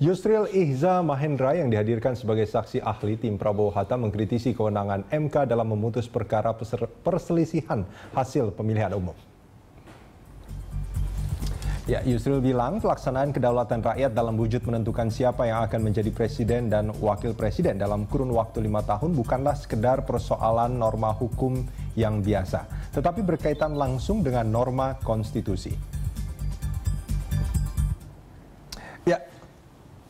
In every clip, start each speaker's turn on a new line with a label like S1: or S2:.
S1: Yusril Ihza Mahendra yang dihadirkan sebagai saksi ahli tim Prabowo Hatta mengkritisi kewenangan MK dalam memutus perkara perselisihan hasil pemilihan umum. Ya, Yusril bilang pelaksanaan kedaulatan rakyat dalam wujud menentukan siapa yang akan menjadi presiden dan wakil presiden dalam kurun waktu lima tahun bukanlah sekedar persoalan norma hukum yang biasa, tetapi berkaitan langsung dengan norma konstitusi.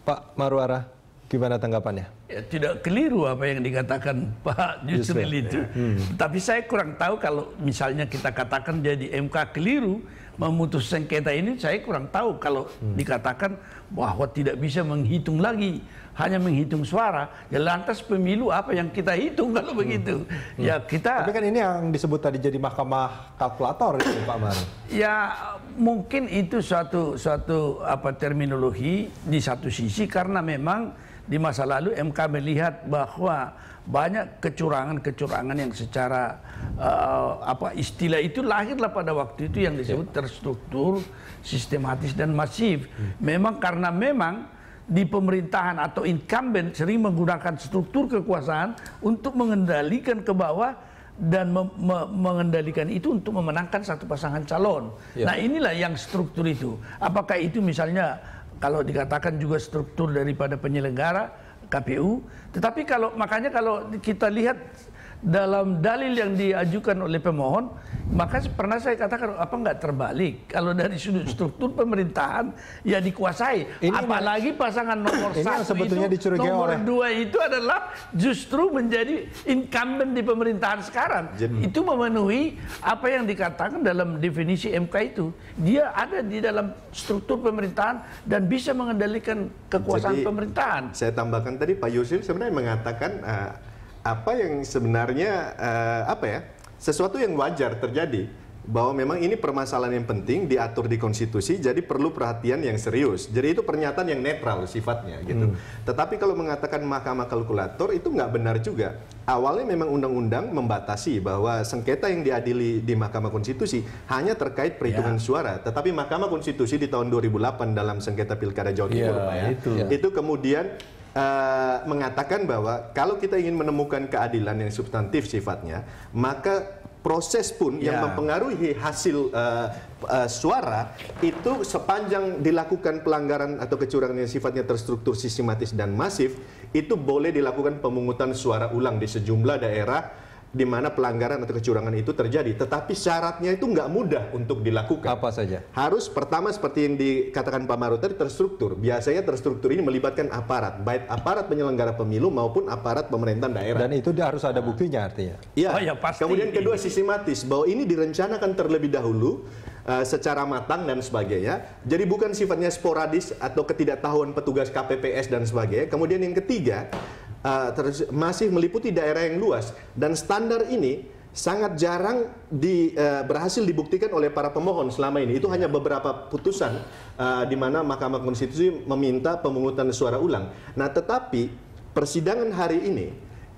S1: Pak Maruara, gimana tanggapannya?
S2: Ya, tidak keliru apa yang dikatakan Pak Yusril itu. Hmm. Tapi saya kurang tahu kalau misalnya kita katakan jadi MK keliru memutus sengketa ini, saya kurang tahu kalau hmm. dikatakan bahwa tidak bisa menghitung lagi, hanya menghitung suara. Ya lantas pemilu apa yang kita hitung kalau hmm. begitu? Hmm. Hmm. Ya kita. Tapi kan ini yang disebut tadi jadi mahkamah
S1: kalkulator ya, Pak Mar.
S2: Ya mungkin itu suatu suatu apa terminologi di satu sisi karena memang di masa lalu MK melihat bahwa banyak kecurangan-kecurangan yang secara uh, apa istilah itu lahirlah pada waktu itu yang disebut ya. terstruktur, sistematis dan masif. Memang karena memang di pemerintahan atau incumbent sering menggunakan struktur kekuasaan untuk mengendalikan ke bawah dan me me mengendalikan itu untuk memenangkan satu pasangan calon. Ya. Nah inilah yang struktur itu. Apakah itu misalnya kalau dikatakan juga struktur daripada penyelenggara KPU, tetapi kalau makanya kalau kita lihat dalam dalil yang diajukan oleh pemohon maka pernah saya katakan apa nggak terbalik kalau dari sudut struktur pemerintahan ya dikuasai. Ini Apalagi pasangan nomor ini satu sebetulnya itu, dicurigai nomor oleh. dua itu adalah justru menjadi incumbent di pemerintahan sekarang. Jadi. Itu memenuhi apa yang dikatakan dalam definisi MK itu. Dia ada di dalam struktur pemerintahan dan bisa mengendalikan kekuasaan Jadi,
S3: pemerintahan. Saya tambahkan tadi Pak Yusil sebenarnya mengatakan uh, apa yang sebenarnya uh, apa ya? sesuatu yang wajar terjadi bahwa memang ini permasalahan yang penting diatur di konstitusi jadi perlu perhatian yang serius jadi itu pernyataan yang netral sifatnya gitu hmm. tetapi kalau mengatakan mahkamah kalkulator itu nggak benar juga awalnya memang undang-undang membatasi bahwa sengketa yang diadili di mahkamah konstitusi hanya terkait perhitungan ya. suara tetapi mahkamah konstitusi di tahun 2008 dalam sengketa pilkada Jawa Timur ya, ya, itu kemudian uh, mengatakan bahwa kalau kita ingin menemukan keadilan yang substantif sifatnya, maka proses pun yeah. yang ya. mempengaruhi hasil uh, uh, suara itu sepanjang dilakukan pelanggaran atau kecurangan yang sifatnya terstruktur, sistematis dan masif, itu boleh dilakukan pemungutan suara ulang di sejumlah daerah di mana pelanggaran atau kecurangan itu terjadi. Tetapi syaratnya itu nggak mudah untuk dilakukan. Apa saja? Harus pertama seperti yang dikatakan Pak Maru tadi terstruktur. Biasanya terstruktur ini melibatkan aparat, baik aparat penyelenggara pemilu maupun aparat pemerintahan daerah.
S1: Dan itu harus ada buktinya artinya. Iya. Oh, ya
S3: pasti. Kemudian kedua sistematis bahwa ini direncanakan terlebih dahulu uh, secara matang dan sebagainya. Jadi bukan sifatnya sporadis atau ketidaktahuan petugas KPPS dan sebagainya. Kemudian yang ketiga uh, masih meliputi daerah yang luas dan standar ini sangat jarang di, uh, berhasil dibuktikan oleh para pemohon selama ini. Itu iya. hanya beberapa putusan uh, di mana Mahkamah Konstitusi meminta pemungutan suara ulang. Nah, tetapi persidangan hari ini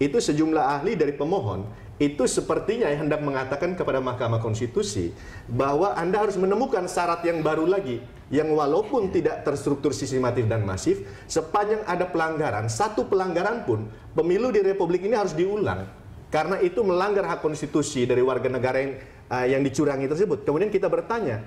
S3: itu sejumlah ahli dari pemohon itu sepertinya hendak mengatakan kepada Mahkamah Konstitusi bahwa Anda harus menemukan syarat yang baru lagi yang walaupun tidak terstruktur sistematif dan masif sepanjang ada pelanggaran satu pelanggaran pun pemilu di Republik ini harus diulang karena itu melanggar hak konstitusi dari warga negara yang uh, yang dicurangi tersebut kemudian kita bertanya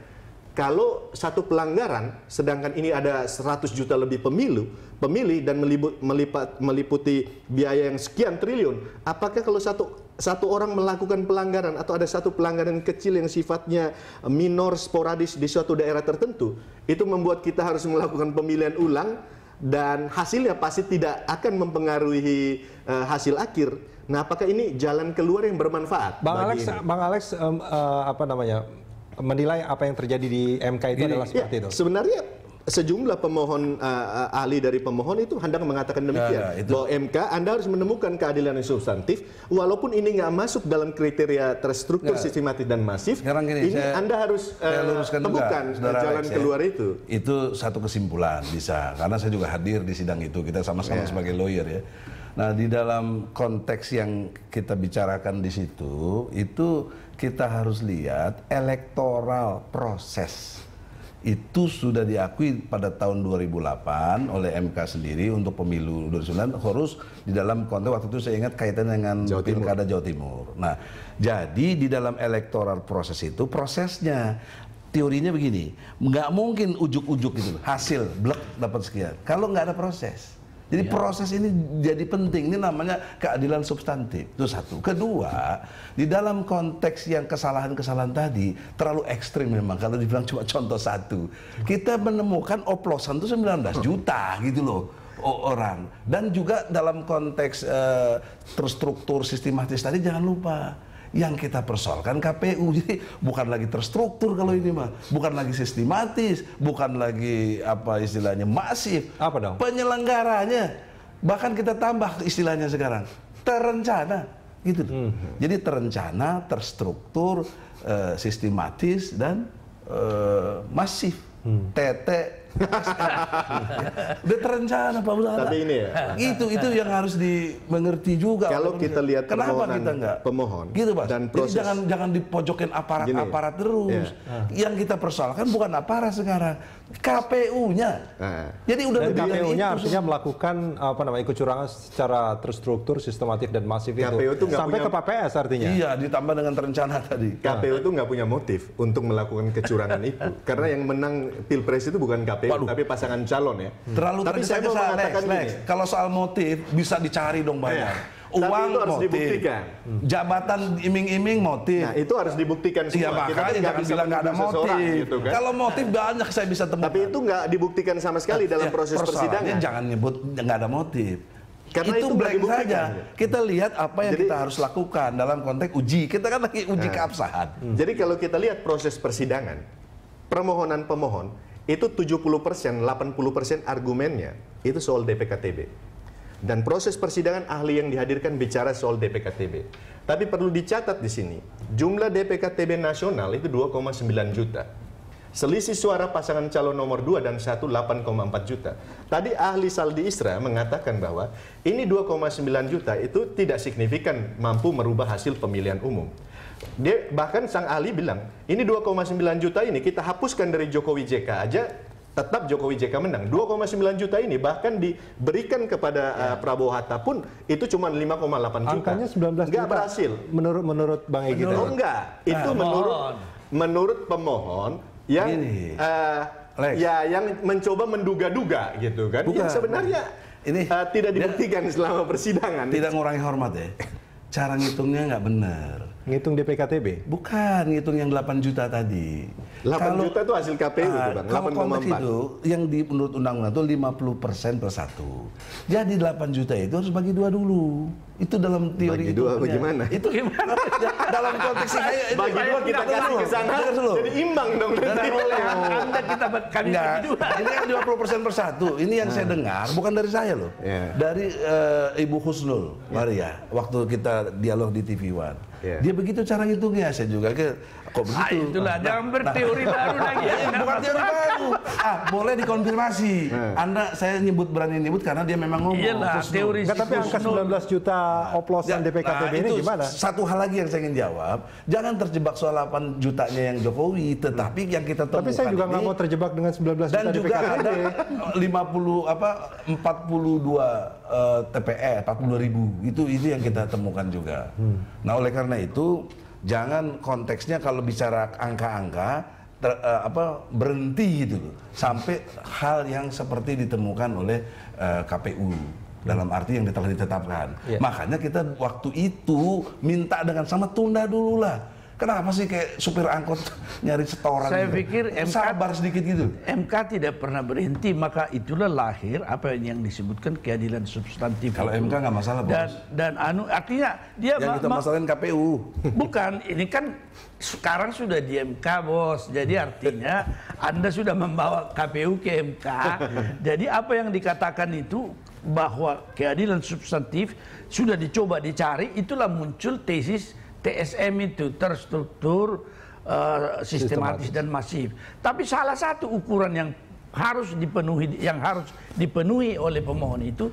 S3: kalau satu pelanggaran sedangkan ini ada 100 juta lebih pemilu pemilih dan meliput, melipat, meliputi biaya yang sekian triliun apakah kalau satu satu orang melakukan pelanggaran atau ada satu pelanggaran kecil yang sifatnya eh, minor sporadis di suatu daerah tertentu, itu membuat kita harus melakukan pemilihan ulang dan hasilnya pasti tidak akan mempengaruhi uh, hasil akhir. Nah, apakah ini jalan keluar yang bermanfaat? Bang Alex, ini?
S1: Bang Alex um, uh, apa namanya? menilai apa yang terjadi di MK itu ini, adalah seperti ya, itu. Sebenarnya
S3: sejumlah pemohon uh, ahli dari pemohon itu hendak mengatakan nah, demikian nah, bahwa MK Anda harus menemukan keadilan yang substantif walaupun ini nggak masuk dalam kriteria terstruktur nah, sistematis dan masif sekarang gini, ini saya, Anda harus uh, temukan juga, jalan Alex, ya. keluar
S4: itu itu satu kesimpulan bisa karena saya juga hadir di sidang itu kita sama-sama yeah. sebagai lawyer ya nah di dalam konteks yang kita bicarakan di situ itu kita harus lihat elektoral proses itu sudah diakui pada tahun 2008 oleh MK sendiri untuk pemilu 2009 harus di dalam konteks waktu itu saya ingat kaitan dengan Jawa pilkada Jawa Timur. Nah, jadi di dalam elektoral proses itu prosesnya teorinya begini, nggak mungkin ujuk-ujuk itu hasil blek dapat sekian. Kalau nggak ada proses, jadi ya. proses ini jadi penting. Ini namanya keadilan substantif. Itu satu. Kedua, di dalam konteks yang kesalahan-kesalahan tadi terlalu ekstrim memang. Kalau dibilang cuma contoh satu, kita menemukan oplosan itu 19 juta gitu loh orang. Dan juga dalam konteks uh, terstruktur sistematis tadi jangan lupa yang kita persoalkan KPU. Jadi bukan lagi terstruktur kalau ini mah, bukan lagi sistematis, bukan lagi apa istilahnya masif. Apa dong? Penyelenggaranya. Bahkan kita tambah istilahnya sekarang terencana gitu Hmm. Jadi terencana, terstruktur, uh, sistematis dan uh, masif. Hmm. TT Udah terencana Pak Ustaz. Tapi ini ya. Itu itu yang harus dimengerti juga. Kalau kita lihat kenapa permohonan, kita
S3: enggak pemohon
S4: gitu, Pak. Dan proses. Jadi jangan jangan dipojokin aparat-aparat terus. Yeah. Yang kita persoalkan bukan aparat sekarang, KPU-nya.
S1: Nah. Jadi udah dan KPU-nya artinya melakukan apa namanya kecurangan secara terstruktur, sistematik
S3: dan masif KPU itu. itu sampai punya, ke PPS artinya. Iya, ditambah dengan terencana tadi. KPU itu nggak punya motif untuk melakukan kecurangan itu karena yang menang pilpres itu bukan KPU motif, Waduh. tapi pasangan calon ya. Hmm. Terlalu tapi saya mau mengatakan Lex, Lex, kalau soal motif bisa dicari dong banyak.
S4: Ya. Uang itu harus motif. dibuktikan. Hmm. Jabatan iming-iming motif. Nah, itu harus dibuktikan iya, semua. Ya, makanya Kita jangan bilang nggak ada motif. gitu kan? Kalau motif
S3: banyak saya bisa temukan. Tapi itu nggak dibuktikan sama sekali iya, dalam ya, proses persidangan.
S4: Jangan nyebut nggak ada motif. Karena itu, itu blank saja.
S3: Kita lihat apa yang Jadi, kita harus lakukan dalam konteks uji. Kita kan lagi uji nah, keabsahan. Jadi kalau kita lihat proses persidangan, permohonan pemohon itu 70%, 80% argumennya itu soal DPKTB. Dan proses persidangan ahli yang dihadirkan bicara soal DPKTB. Tapi perlu dicatat di sini, jumlah DPKTB nasional itu 2,9 juta. Selisih suara pasangan calon nomor 2 dan 1 8,4 juta. Tadi ahli Saldi Isra mengatakan bahwa ini 2,9 juta itu tidak signifikan mampu merubah hasil pemilihan umum. Dia bahkan sang ahli bilang, ini 2,9 juta ini kita hapuskan dari Jokowi JK aja tetap Jokowi JK menang. 2,9 juta ini bahkan diberikan kepada eh, ya. uh, Prabowo Hatta pun itu cuma 5,8 juta.
S1: Angkanya 19 juta. juta. berhasil. Menurut menurut Bang Egy. Oh enggak, nah, itu nah, menurut
S3: menurut pemohon yang uh, ya yang mencoba menduga-duga gitu kan. Ya, Bukan yang sebenarnya ini uh, tidak dibuktikan selama persidangan. Tidak ngurangi hormat ya.
S4: Cara ngitungnya nggak benar. Ngitung DPKTB? Bukan, ngitung yang 8 juta tadi. 8 kalau, juta itu hasil KPU uh, ah, itu Bang, Kalau konteks itu, yang di, menurut undang-undang itu 50 persen per satu. Jadi 8 juta itu harus bagi dua dulu. Itu dalam teori bagi itu. Bagi dua bagaimana?
S2: Itu gimana? dalam konteks saya, ini. bagi dua kita kasih
S4: ke sana, jadi imbang dong. Nanti. Oleh Anda kita kami Nggak, bagi dua. Ini yang 20 persen per satu. Ini yang nah. saya ah. dengar, bukan dari saya loh. Yeah. Dari uh, Ibu Husnul yeah. Maria, ya, waktu kita dialog di TV One Iya. Dia begitu cara ngitungnya, saya juga Kok begitu? Ah, itulah, nah, jangan berteori nah. baru lagi. Ya. Bukan teori baru. Ah, boleh dikonfirmasi. Eh. Anda saya nyebut berani nyebut karena dia memang ngomong. Iyalah, teori Nggak, tapi angka 19 juta oplosan ya, DPKTB nah, ini gimana? Satu hal lagi yang saya ingin jawab, jangan terjebak soal 8 jutanya yang Jokowi, tetapi yang kita temukan Tapi saya juga nggak mau
S1: terjebak dengan 19 juta dan juga ada
S4: 50 apa 42 uh, TPE 42 ribu itu itu yang kita temukan juga. Hmm. Nah oleh karena itu jangan konteksnya kalau bicara angka-angka uh, apa berhenti gitu sampai hal yang seperti ditemukan oleh uh, eh, KPU dalam arti yang telah ditetapkan. Yeah. Makanya kita waktu itu minta dengan sama tunda dulu lah Kenapa sih kayak supir angkot nyari setoran? Saya gitu? pikir
S2: MK sabar sedikit gitu. MK tidak pernah berhenti, maka itulah lahir apa yang disebutkan keadilan substantif. Kalau itu. MK nggak masalah, bos. Dan, anu artinya dia yang kita masalahin KPU. Bukan, ini kan sekarang sudah di MK, bos. Jadi artinya Anda sudah membawa KPU ke MK. jadi apa yang dikatakan itu bahwa keadilan substantif sudah dicoba dicari, itulah muncul tesis TSM itu terstruktur, uh, eh, sistematis, sistematis dan masif. Tapi salah satu ukuran yang harus dipenuhi yang harus dipenuhi oleh pemohon itu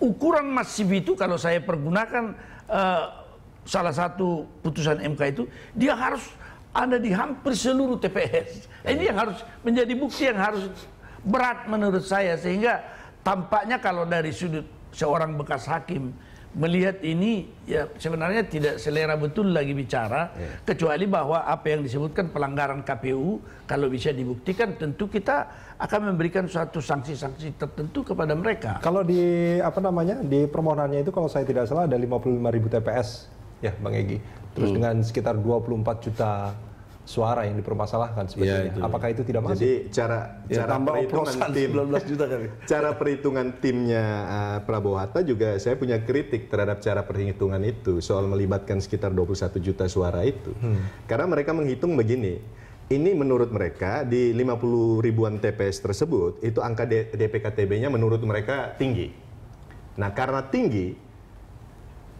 S2: ukuran masif itu kalau saya pergunakan uh, salah satu putusan MK itu dia harus ada di hampir seluruh TPS. Ini yang harus menjadi bukti yang harus berat menurut saya sehingga tampaknya kalau dari sudut seorang bekas hakim melihat ini ya sebenarnya tidak selera betul lagi bicara ya. kecuali bahwa apa yang disebutkan pelanggaran KPU kalau bisa dibuktikan tentu kita akan memberikan suatu sanksi-sanksi tertentu kepada mereka.
S1: Kalau di apa namanya di permohonannya itu kalau saya tidak salah ada 55 ribu TPS ya Bang Egi. Terus hmm. dengan sekitar 24 juta suara yang dipermasalahkan iya, sebenarnya. Ya, itu. Apakah itu tidak masuk? Jadi cara ya, cara perhitungan tim
S3: 19 juta kali. cara perhitungan timnya uh, Prabowo Hatta juga saya punya kritik terhadap cara perhitungan itu soal melibatkan sekitar 21 juta suara itu. Hmm. Karena mereka menghitung begini, ini menurut mereka di 50 ribuan TPS tersebut itu angka DPKTB-nya menurut mereka tinggi. Nah, karena tinggi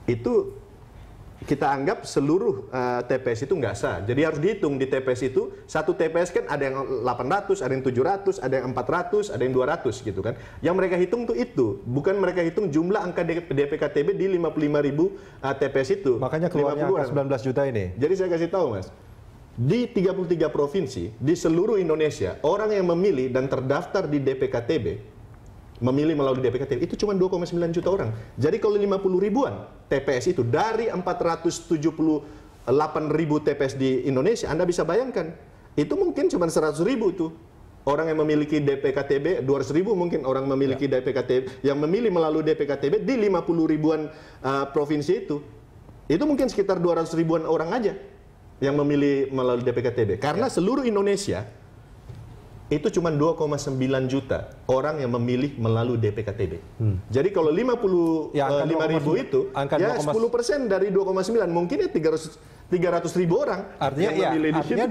S3: itu kita anggap seluruh uh, eh, TPS itu nggak sah. Jadi harus dihitung di TPS itu, satu TPS kan ada yang 800, ada yang 700, ada yang 400, ada yang 200 gitu kan. Yang mereka hitung tuh itu, bukan mereka hitung jumlah angka DPKTB di 55 ribu uh, eh, TPS itu. Makanya keluarnya angka 19 juta ini. Jadi saya kasih tahu mas, di 33 provinsi, di seluruh Indonesia, orang yang memilih dan terdaftar di DPKTB memilih melalui DPKT itu cuma 2,9 juta orang. Jadi kalau 50 ribuan TPS itu dari 478 ribu TPS di Indonesia, Anda bisa bayangkan itu mungkin cuma 100 ribu itu orang yang memiliki DPKTB 200 ribu mungkin orang memiliki ya. DPKTB yang memilih melalui DPKTB di 50 ribuan uh, provinsi itu itu mungkin sekitar 200 ribuan orang aja yang memilih melalui DPKTB karena ya. seluruh Indonesia itu cuma 2,9 juta orang yang memilih melalui DPKTB. Hmm. Jadi kalau 55 ya, 5 eh, ribu itu, ya 10 persen dari 2,9 mungkin ya 300 300 ribu orang. Artinya yang memilih ya, memilih artinya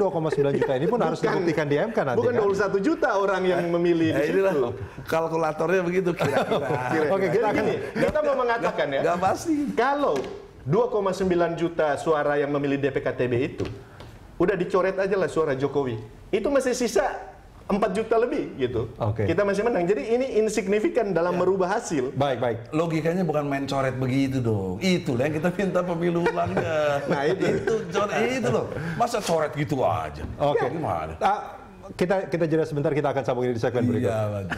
S3: 2,9 juta ini pun harus dibuktikan di MK nanti. Bukan 21 kan? juta orang yang ya. memilih ya, di situ. Inilah, kalkulatornya begitu kira-kira. Oke, kita akan kita mau mengatakan ya. Gak pasti. Kalau 2,9 juta suara yang memilih DPKTB itu, udah dicoret aja lah suara Jokowi. Itu masih sisa 4 juta lebih gitu. Okay. Kita masih menang. Jadi ini insignifikan dalam ya. merubah hasil. Baik, baik. Logikanya bukan main coret begitu dong. itu
S4: yang kita minta pemilu ya. nah, itu. itu coret itu loh. Masa coret gitu aja. Oke. Okay. Ya, gimana?
S1: Ah, kita kita jeda sebentar kita akan sambung ini di segmen iya, berikutnya.